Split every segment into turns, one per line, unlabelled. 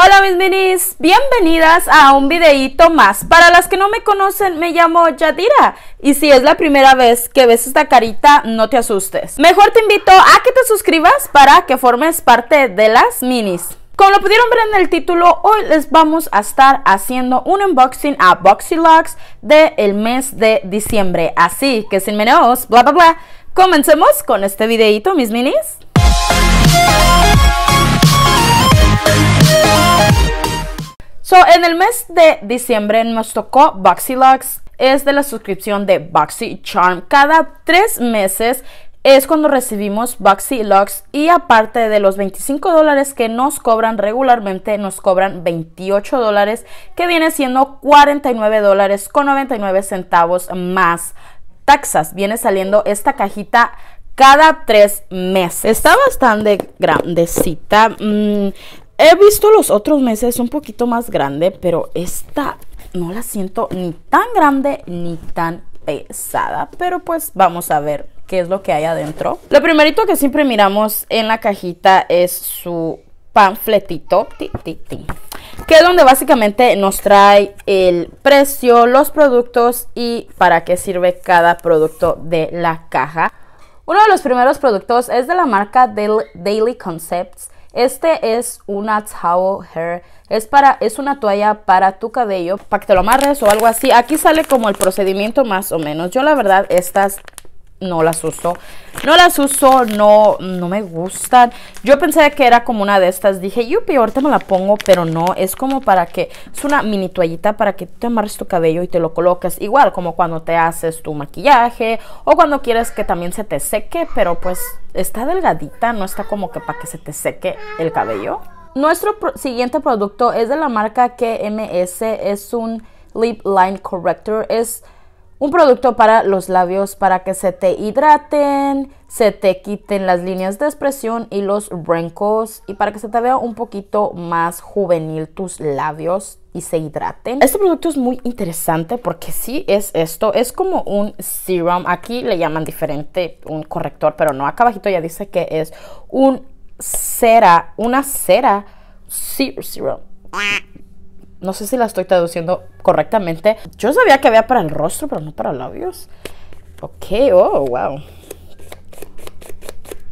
Hola mis minis, bienvenidas a un videíto más. Para las que no me conocen, me llamo Yadira y si es la primera vez que ves esta carita, no te asustes. Mejor te invito a que te suscribas para que formes parte de las minis. Como lo pudieron ver en el título, hoy les vamos a estar haciendo un unboxing a Boxylux del mes de diciembre. Así que sin menos, bla bla bla, comencemos con este videíto mis minis. en el mes de diciembre nos tocó Lux es de la suscripción de Boxy Charm. Cada tres meses es cuando recibimos Boxy Lux y aparte de los 25 dólares que nos cobran regularmente, nos cobran 28 dólares, que viene siendo 49 dólares con 99 centavos más taxas. Viene saliendo esta cajita cada tres meses. Está bastante grandecita. Mm, He visto los otros meses un poquito más grande, pero esta no la siento ni tan grande ni tan pesada. Pero pues vamos a ver qué es lo que hay adentro. Lo primerito que siempre miramos en la cajita es su panfletito, que es donde básicamente nos trae el precio, los productos y para qué sirve cada producto de la caja. Uno de los primeros productos es de la marca Daily Concepts este es una towel hair. Es, para, es una toalla para tu cabello, para que te lo amarres o algo así. Aquí sale como el procedimiento más o menos. Yo la verdad, estas no las uso. No las uso, no, no me gustan. Yo pensé que era como una de estas. Dije, yupi, ahorita me la pongo, pero no. Es como para que, es una mini toallita para que te amarres tu cabello y te lo coloques. Igual como cuando te haces tu maquillaje o cuando quieres que también se te seque, pero pues está delgadita, no está como que para que se te seque el cabello. Nuestro siguiente producto es de la marca KMS. Es un Lip Line Corrector. Es un producto para los labios para que se te hidraten, se te quiten las líneas de expresión y los rancos. y para que se te vea un poquito más juvenil tus labios y se hidraten. Este producto es muy interesante porque sí es esto, es como un serum, aquí le llaman diferente un corrector, pero no, acá abajito ya dice que es un cera, una cera serum. No sé si la estoy traduciendo correctamente. Yo sabía que había para el rostro, pero no para labios. Ok, oh, wow.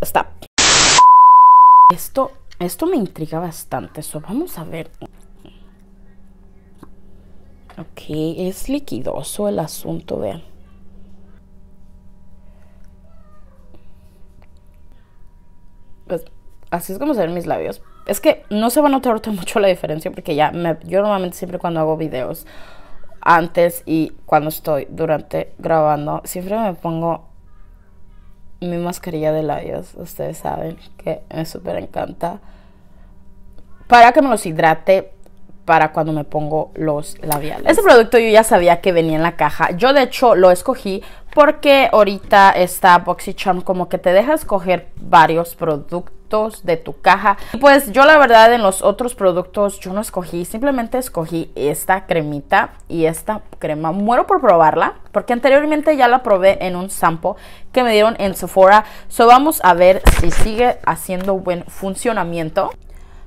Está. Esto, esto me intriga bastante. vamos a ver. Ok, es liquidoso el asunto, vean. así es como se ven mis labios. Es que no se va a notar mucho la diferencia porque ya me, yo normalmente siempre cuando hago videos antes y cuando estoy durante grabando, siempre me pongo mi mascarilla de labios. Ustedes saben que me súper encanta. Para que me los hidrate para cuando me pongo los labiales. Este producto yo ya sabía que venía en la caja. Yo de hecho lo escogí porque ahorita está BoxyCharm como que te deja escoger varios productos de tu caja. Pues yo la verdad en los otros productos yo no escogí, simplemente escogí esta cremita y esta crema. Muero por probarla porque anteriormente ya la probé en un sampo que me dieron en Sephora. So vamos a ver si sigue haciendo buen funcionamiento.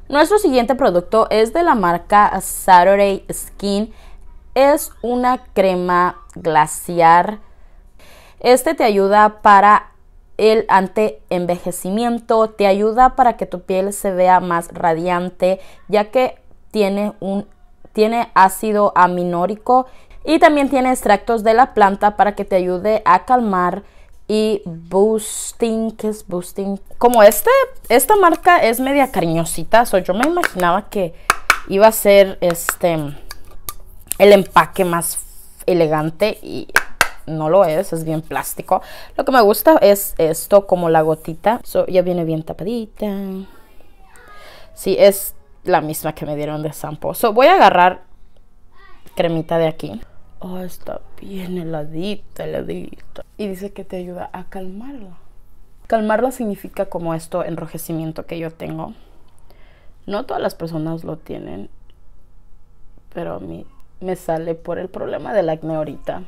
Nuestro siguiente producto es de la marca Saturday Skin. Es una crema glaciar. Este te ayuda para el ante envejecimiento te ayuda para que tu piel se vea más radiante, ya que tiene, un, tiene ácido aminórico y también tiene extractos de la planta para que te ayude a calmar y boosting, que es boosting? Como este, esta marca es media cariñosita, soy yo me imaginaba que iba a ser este el empaque más elegante y no lo es, es bien plástico. Lo que me gusta es esto como la gotita. ya viene bien tapadita. Sí, es la misma que me dieron de sampo. voy a agarrar cremita de aquí. Oh, está bien heladita, heladita. Y dice que te ayuda a calmarla. Calmarla significa como esto enrojecimiento que yo tengo. No todas las personas lo tienen, pero a mí me sale por el problema del acné ahorita.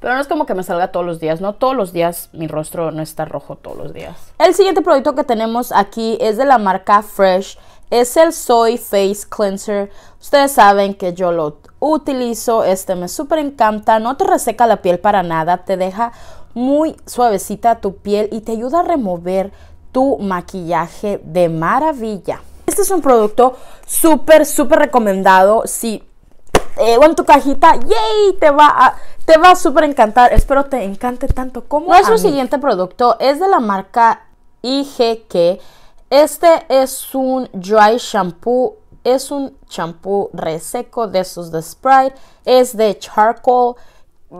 Pero no es como que me salga todos los días, no todos los días mi rostro no está rojo todos los días. El siguiente producto que tenemos aquí es de la marca Fresh, es el Soy Face Cleanser. Ustedes saben que yo lo utilizo, este me súper encanta, no te reseca la piel para nada, te deja muy suavecita tu piel y te ayuda a remover tu maquillaje de maravilla. Este es un producto súper, súper recomendado si eh, o en tu cajita, yay, te va a, te va a súper encantar. Espero te encante tanto como Nuestro a siguiente producto es de la marca IGK. Este es un dry shampoo. Es un shampoo reseco de esos de Sprite. Es de charcoal.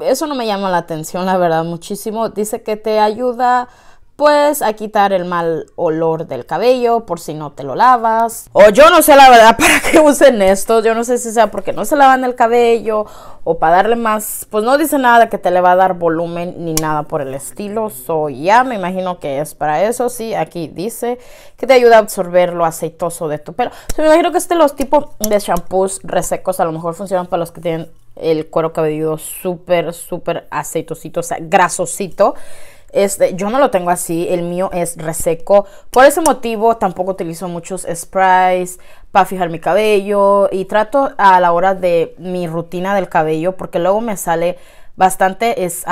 Eso no me llama la atención, la verdad, muchísimo. Dice que te ayuda pues a quitar el mal olor del cabello por si no te lo lavas. O yo no sé la verdad para qué usen esto, yo no sé si sea porque no se lavan el cabello o para darle más, pues no dice nada que te le va a dar volumen ni nada por el estilo, so ya me imagino que es para eso, sí, aquí dice que te ayuda a absorber lo aceitoso de tu pelo. me imagino que este los tipos de shampoos resecos a lo mejor funcionan para los que tienen el cuero cabelludo súper, súper aceitosito, o sea, grasosito yo no lo tengo así, el mío es reseco. Por ese motivo tampoco utilizo muchos sprays para fijar mi cabello y trato a la hora de mi rutina del cabello porque luego me sale bastante, es,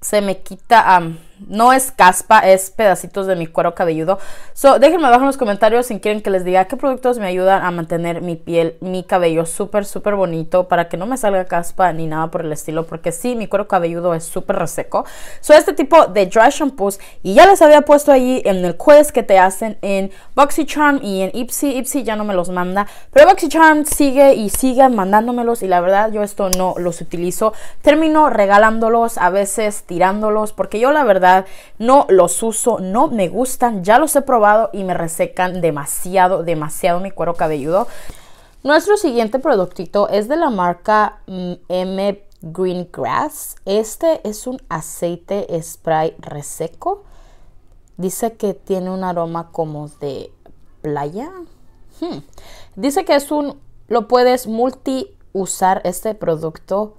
se me quita... No es caspa, es pedacitos de mi cuero cabelludo. So, déjenme abajo en los comentarios si quieren que les diga qué productos me ayudan a mantener mi piel, mi cabello súper, súper bonito para que no me salga caspa ni nada por el estilo, porque sí, mi cuero cabelludo es súper reseco. Soy este tipo de dry shampoos, y ya les había puesto allí en el quiz que te hacen en BoxyCharm y en Ipsy. Ipsy ya no me los manda, pero BoxyCharm sigue y sigue mandándomelos, y la verdad, yo esto no los utilizo. Termino regalándolos, a veces tirándolos, porque yo la verdad no los uso, no me gustan, ya los he probado y me resecan demasiado, demasiado mi cuero cabelludo. Nuestro siguiente productito es de la marca mm, M Green Grass. Este es un aceite spray reseco. Dice que tiene un aroma como de playa. Hmm. Dice que es un, lo puedes multi usar este producto.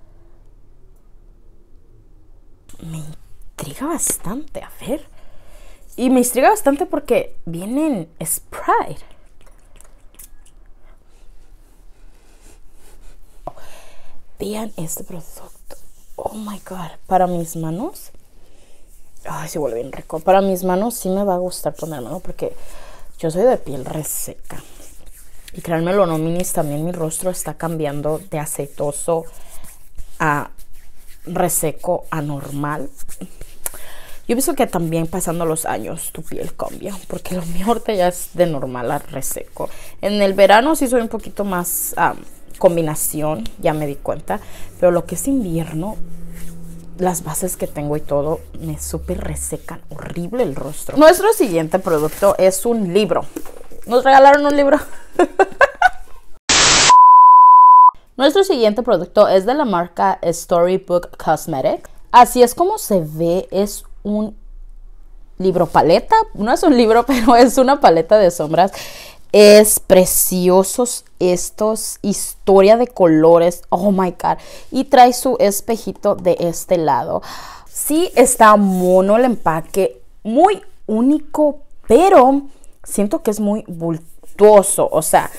Me intriga bastante, a ver. Y me intriga bastante porque vienen Sprite. Vean este producto. Oh my god. Para mis manos. Ay, se vuelve bien rico. Para mis manos sí me va a gustar ponérmelo porque yo soy de piel reseca. Y créanmelo, no minis, también mi rostro está cambiando de aceitoso a reseco a normal. Yo pienso que también pasando los años tu piel cambia, porque lo mejor te ya es de normal a reseco. En el verano sí soy un poquito más combinación, ya me di cuenta, pero lo que es invierno, las bases que tengo y todo me súper resecan, horrible el rostro. Nuestro siguiente producto es un libro. Nos regalaron un libro. Nuestro siguiente producto es de la marca Storybook Cosmetics. Así es como se ve, es un libro paleta, no es un libro, pero es una paleta de sombras. Es preciosos estos, historia de colores, oh my god. Y trae su espejito de este lado. Sí está mono el empaque, muy único, pero siento que es muy bultuoso, o sea,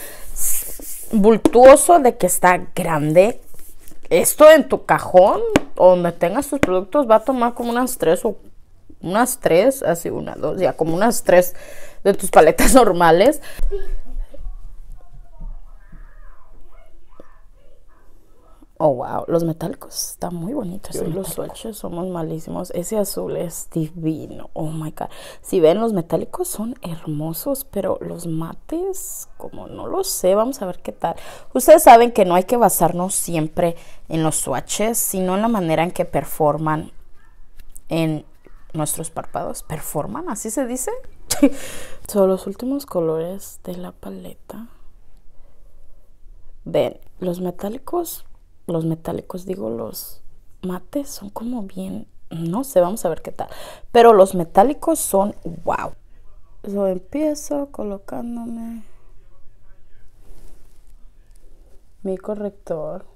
bultuoso de que está grande. Esto en tu cajón, donde tengas tus productos, va a tomar como unas tres o unas tres, así una, dos, ya como unas tres de tus paletas normales. Oh, wow, los metálicos están muy bonitos. ¿eh? los swatches somos malísimos. Ese azul es divino. Oh my god. Si ven, los metálicos son hermosos, pero los mates, como no lo sé, vamos a ver qué tal. Ustedes saben que no hay que basarnos siempre en los swatches, sino en la manera en que performan en nuestros párpados performan, así se dice. Son los últimos colores de la paleta. Ven, los metálicos, los metálicos digo los mates son como bien, no sé, vamos a ver qué tal. Pero los metálicos son wow. Yo empiezo colocándome mi corrector.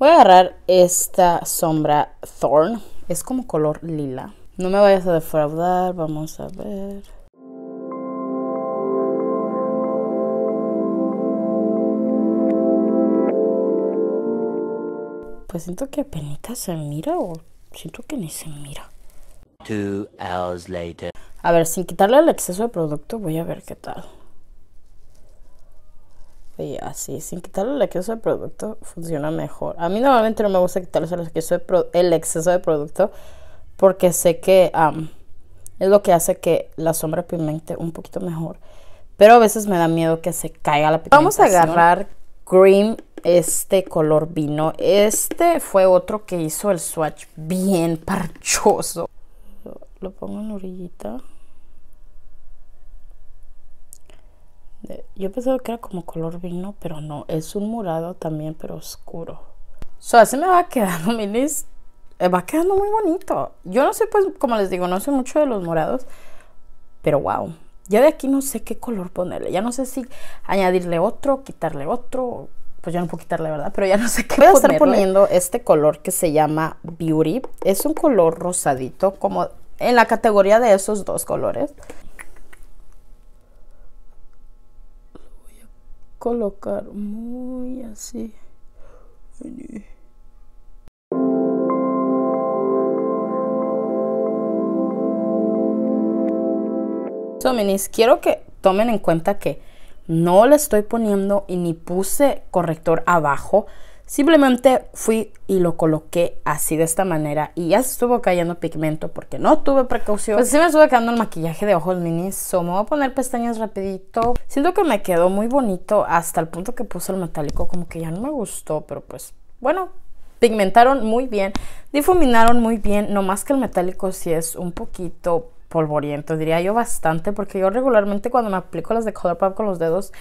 Voy a agarrar esta sombra Thorn. Es como color lila. No me vayas a defraudar. Vamos a ver. Pues siento que penita se mira o siento que ni se mira. Two hours later. A ver, sin quitarle el exceso de producto, voy a ver qué tal y así, sin quitarle el exceso de producto, funciona mejor. A mí normalmente no me gusta quitarle el exceso de, el exceso de producto porque sé que es lo que hace que la sombra pigmente un poquito mejor. Pero a veces me da miedo que se caiga la pigmentación. Vamos a agarrar cream este color vino. Este fue otro que hizo el swatch bien parchoso. Lo pongo en orillita. Yo pensaba que era como color vino, pero no, es un morado también, pero oscuro. sea, así me va quedando, minis. Eh, va quedando muy bonito. Yo no sé, pues, como les digo, no sé mucho de los morados, pero wow. Ya de aquí no sé qué color ponerle. Ya no sé si añadirle otro, quitarle otro. Pues ya no puedo quitarle, ¿verdad? Pero ya no sé qué Voy a estar poniendo este color que se llama Beauty. Es un color rosadito, como en la categoría de esos dos colores. colocar muy así. minis, quiero que tomen en cuenta que no le estoy poniendo y ni puse corrector abajo Simplemente fui y lo coloqué así de esta manera y ya estuvo cayendo pigmento porque no tuve precaución. Pues sí me estuvo quedando el maquillaje de ojos mini. so me voy a poner pestañas rapidito. Siento que me quedó muy bonito hasta el punto que puse el metálico, como que ya no me gustó, pero pues bueno, pigmentaron muy bien, difuminaron muy bien, no más que el metálico si es un poquito polvoriento, diría yo bastante, porque yo regularmente cuando me aplico las de Colourpop con los dedos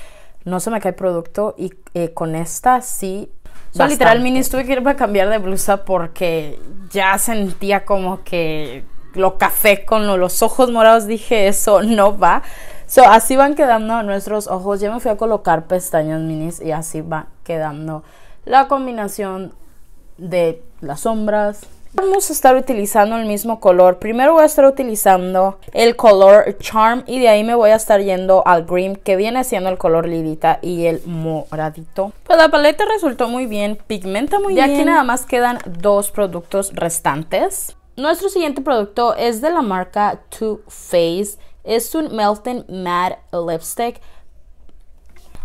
no se me cae producto y eh, con esta sí yo literal, Minis tuve que irme a cambiar de blusa porque ya sentía como que lo café con los ojos morados. Dije, eso no va. So, así van quedando nuestros ojos. ya me fui a colocar pestañas minis y así va quedando la combinación de las sombras, Vamos a estar utilizando el mismo color. Primero voy a estar utilizando el color Charm y de ahí me voy a estar yendo al Green que viene siendo el color Lidita y el moradito. Pues la paleta resultó muy bien, pigmenta muy bien. Y aquí nada más quedan dos productos restantes. Nuestro siguiente producto es de la marca Too Faced. Es un Melting Matte Lipstick.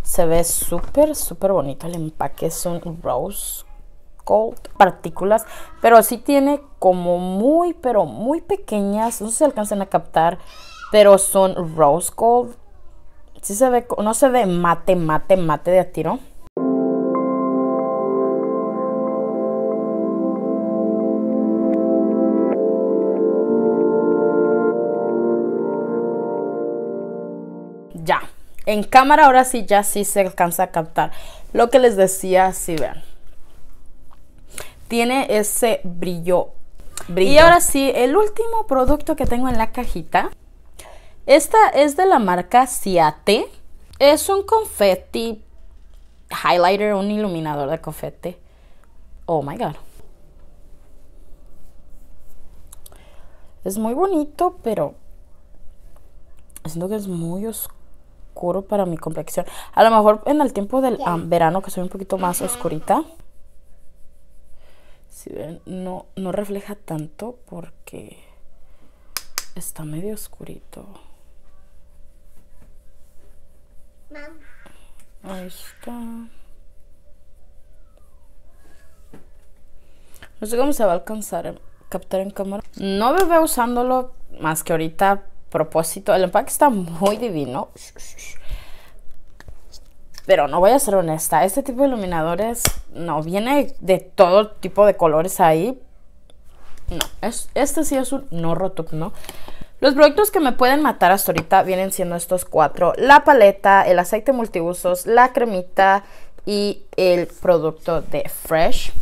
Se ve súper, súper bonito. El empaque es un rose partículas, pero si tiene como muy, pero muy pequeñas, no se alcanzan a captar, pero son rose gold. Si se ve, no se ve mate, mate, mate de a tiro. Ya, en cámara ahora sí ya sí se alcanza a captar. Lo que les decía, si vean tiene ese brillo. brillo. Y ahora sí, el último producto que tengo en la cajita. Esta es de la marca Ciate. Es un confetti highlighter, un iluminador de confeti. Oh my god. Es muy bonito, pero siento que es muy oscuro para mi complexión. A lo mejor en el tiempo del verano, que soy un poquito más oscurita si ven, no, refleja tanto porque está medio oscurito. Ahí está. No sé cómo se va a alcanzar a captar en cámara. No me veo usándolo más que ahorita a propósito. El empaque está muy divino. Pero no voy a ser honesta, este tipo de iluminadores no viene de todo tipo de colores ahí. No, es, este sí es un no ¿no? Los productos que me pueden matar hasta ahorita vienen siendo estos cuatro. La paleta, el aceite multiusos, la cremita y el producto de Fresh.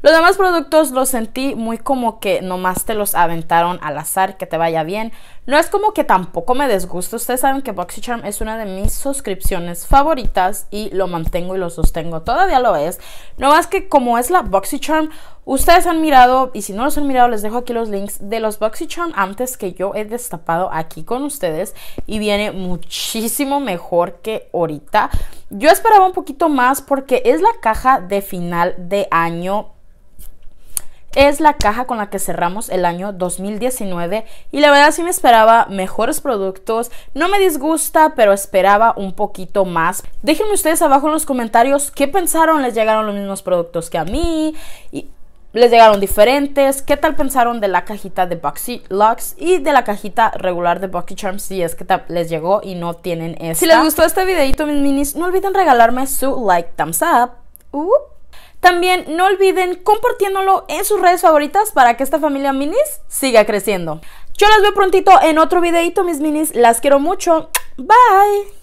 Los demás productos los sentí muy como que nomás te los aventaron al azar, que te vaya bien. No es como que tampoco me desguste. Ustedes saben que BoxyCharm es una de mis suscripciones favoritas y lo mantengo y lo sostengo. Todavía lo es. No más que como es la BoxyCharm, ustedes han mirado, y si no los han mirado, les dejo aquí los links de los BoxyCharm antes que yo he destapado aquí con ustedes y viene muchísimo mejor que ahorita. Yo esperaba un poquito más porque es la caja de final de año es la caja con la que cerramos el año 2019 y la verdad sí me esperaba mejores productos, no me disgusta, pero esperaba un poquito más. Déjenme ustedes abajo en los comentarios qué pensaron, les llegaron los mismos productos que a mí y les llegaron diferentes, qué tal pensaron de la cajita de Boxy Lux y de la cajita regular de Boxy Charms si es que les llegó y no tienen esta. Si les gustó este videito mis minis, no olviden regalarme su like, thumbs up. Uh. También no olviden compartiéndolo en sus redes favoritas para que esta familia minis siga creciendo. Yo las veo prontito en otro videito, mis minis. Las quiero mucho. Bye.